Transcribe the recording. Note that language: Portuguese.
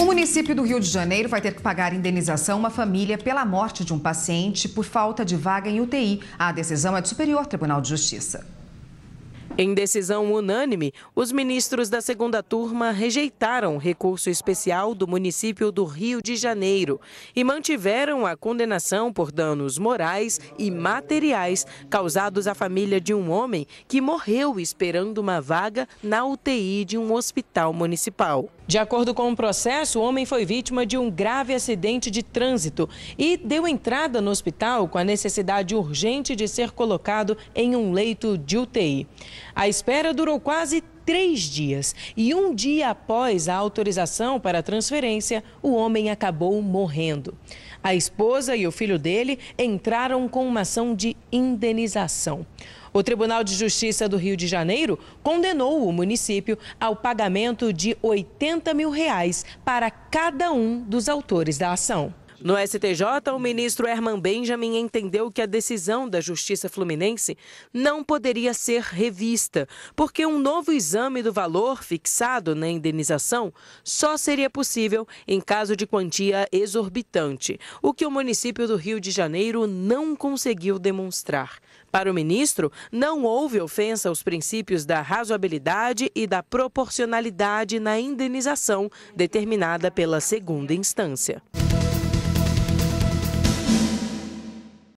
O município do Rio de Janeiro vai ter que pagar indenização a uma família pela morte de um paciente por falta de vaga em UTI. A decisão é do Superior Tribunal de Justiça. Em decisão unânime, os ministros da segunda turma rejeitaram o recurso especial do município do Rio de Janeiro e mantiveram a condenação por danos morais e materiais causados à família de um homem que morreu esperando uma vaga na UTI de um hospital municipal. De acordo com o um processo, o homem foi vítima de um grave acidente de trânsito e deu entrada no hospital com a necessidade urgente de ser colocado em um leito de UTI. A espera durou quase três dias e um dia após a autorização para a transferência, o homem acabou morrendo. A esposa e o filho dele entraram com uma ação de indenização. O Tribunal de Justiça do Rio de Janeiro condenou o município ao pagamento de 80 mil reais para cada um dos autores da ação. No STJ, o ministro Herman Benjamin entendeu que a decisão da Justiça Fluminense não poderia ser revista, porque um novo exame do valor fixado na indenização só seria possível em caso de quantia exorbitante, o que o município do Rio de Janeiro não conseguiu demonstrar. Para o ministro, não houve ofensa aos princípios da razoabilidade e da proporcionalidade na indenização determinada pela segunda instância. Thank you.